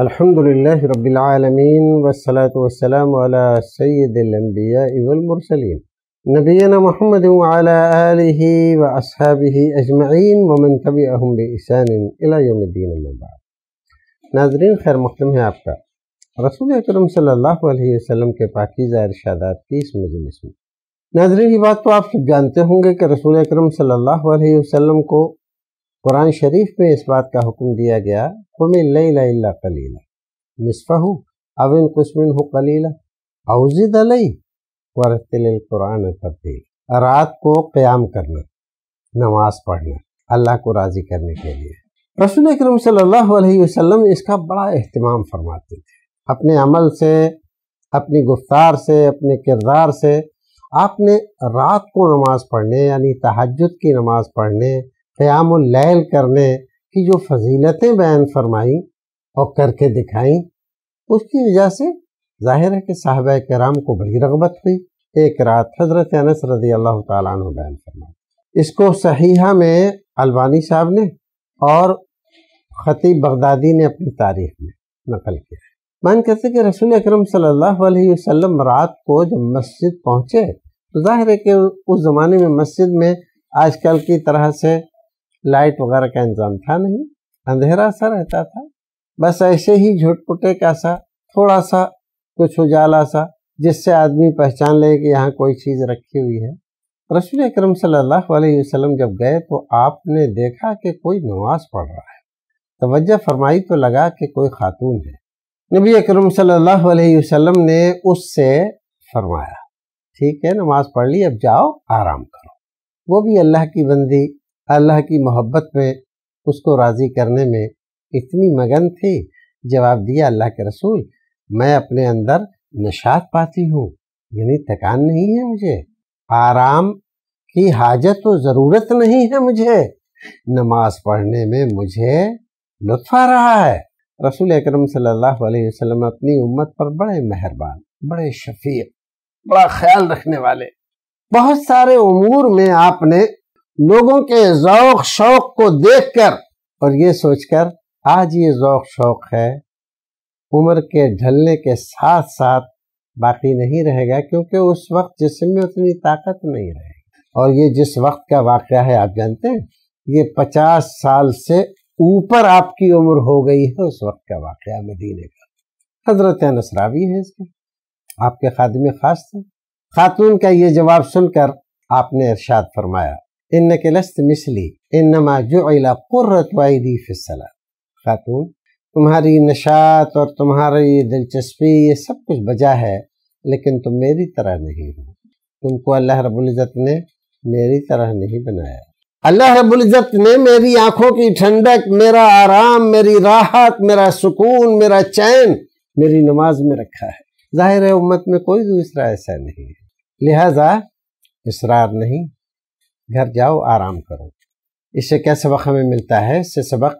अल्हम्दुलिल्लाह रब्बिल आलमीन वस्सलातु वस्सलाम अला सय्यिदिल अंबिया वल मुरसलीन नबीना मोहम्मद व अला आलिहि व अस्हाबिहि अजमईन व मन तबिअहुम बिहसान इला यौमिद्दीन अम्मा नाज़रीन खैर मुकदम है आपका रसूल अकरम सल्लल्लाहु अलैहि वसल्लम के पाकीज़ा इरशादात की इस मजलिस में नाजरीन की बात तो आप जानते होंगे कि रसूल अकरम सल्लल्लाहु अलैहि वसल्लम को कुरान शरीफ में इस बात का हुक्म दिया गया कुमिल्ला कलीला हूँ अविन कुसमिन हूँ कलीला अवजिद अलई वरतलकुरान तब्दील रात को क़्याम करना नमाज पढ़ना अल्लाह को राज़ी करने के लिए रसूल करम सल्लल्लाहु अलैहि वसल्लम इसका बड़ा अहतमाम फरमाते थे अपने अमल से अपनी गुफ्तार से अपने किरदार से आपने रात को नमाज़ पढ़ने यानी तहजद की नमाज़ पढ़ने क़याम करने की जो फजीलतें बयान फरमाई और करके दिखाई उसकी वजह से जाहिर है कि साहब कराम को बड़ी रगबत हुई एक रात हजरत अनस रजी अल्लाह तु बयान फरमाई इसको सहीहा में अलवानी साहब ने और ख़तीब बगदादी ने अपनी तारीख में नकल किया मान कहते कि रसूल अक्रम सल्लल्लाहु रात को जब मस्जिद पहुँचे तो जाहिर है कि उस ज़माने में मस्जिद में आजकल की तरह से लाइट वगैरह का इंतजाम था नहीं अंधेरा सा रहता था बस ऐसे ही झुटपुटे का सा थोड़ा सा कुछ उजाला सा जिससे आदमी पहचान ले कि यहाँ कोई चीज़ रखी हुई है रसूल अक्रम सल्लल्लाहु अलैहि वसल्लम जब गए तो आपने देखा कि कोई नमाज पढ़ रहा है तवज्जो फरमाई तो लगा कि कोई खातून है नबी अक्रम सल्लल्लाहु अलैहि वसल्लम ने उससे फरमाया ठीक है नमाज पढ़ ली अब जाओ आराम करो वो भी अल्लाह की बंदी अल्लाह की मोहब्बत में उसको राज़ी करने में इतनी मगन थी जवाब दिया अल्लाह के रसूल मैं अपने अंदर नशात पाती हूँ यानी थकान नहीं है मुझे आराम की हाजत व ज़रूरत नहीं है मुझे नमाज पढ़ने में मुझे लुत्फ आ रहा है रसूल अकरम सल्लल्लाहु अलैहि वसल्लम अपनी उम्मत पर बड़े मेहरबान बड़े शफीक बड़ा ख्याल रखने वाले बहुत सारे उमूर में आपने लोगों के जौक शौक को देखकर और ये सोचकर आज ये जौक शौक है उम्र के ढलने के साथ साथ बाकी नहीं रहेगा क्योंकि उस वक्त जिसम में उतनी ताकत नहीं रहेगी और ये जिस वक्त का वाक़ है आप जानते हैं ये पचास साल से ऊपर आपकी उम्र हो गई है उस वक्त का वाक़ मदीने का हजरत नसरावी है इसके आपके खादम खास थे खातून का ये जवाब सुनकर आपने इरशाद फरमाया इन्नक लस्त मिसली इन्नमा जुला कुर्रत वाइदी फिसला खातून तुम्हारी नशात और तुम्हारी दिलचस्पी ये सब कुछ बजा है लेकिन तुम मेरी तरह नहीं हो तुमको अल्लाह रबुल्ज़त ने मेरी तरह नहीं बनाया अल्लाह रबुल्ज़त ने मेरी आँखों की ठंडक मेरा आराम मेरी राहत मेरा सुकून मेरा चैन मेरी नमाज में रखा है ज़ाहिर है उम्मत में कोई दूसरा ऐसा नहीं है लिहाजा इसरार नहीं घर जाओ आराम करो इससे क्या सबक हमें मिलता है इससे सबक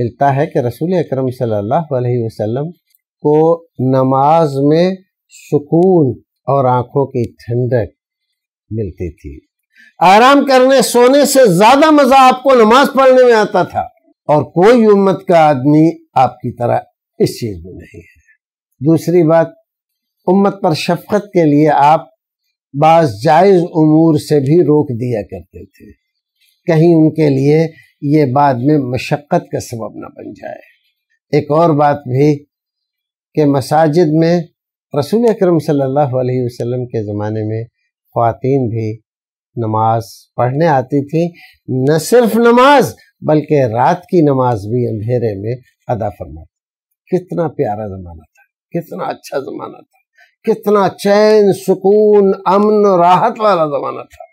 मिलता है कि रसूल अकरम सल्लल्लाहु अलैहि वसल्लम को नमाज में सुकून और आँखों की ठंडक मिलती थी आराम करने सोने से ज़्यादा मज़ा आपको नमाज पढ़ने में आता था और कोई उम्मत का आदमी आपकी तरह इस चीज़ में नहीं है दूसरी बात उम्मत पर शफकत के लिए आप जायज उमूर से भी रोक दिया करते थे कहीं उनके लिए ये बाद में मशक्क़त का सबब ना बन जाए एक और बात भी कि मसाजिद में रसूल अक्रम सल्लल्लाहु अलैहि वसल्लम के ज़माने में खातन भी नमाज पढ़ने आती थी न सिर्फ नमाज बल्कि रात की नमाज भी अंधेरे में अदा फरमाती कितना प्यारा ज़माना था कितना अच्छा ज़माना था कितना चैन सुकून अमन राहत वाला ज़माना था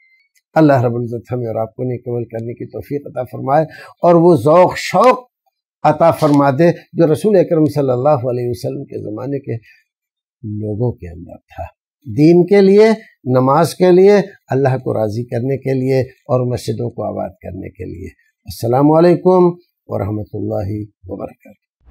अल्लाह रबुल्ज़त हमें और आपको नेक करने की तोफ़ी अता फरमाए और वो ओक़ शौक़ अता फरमा दे जो रसूल अक्रम सल्लल्लाहु के ज़माने के लोगों के अंदर था दीन के लिए नमाज के लिए अल्लाह को राज़ी करने के लिए और मस्जिदों को आबाद करने के लिए असलकम वरहमल वर्क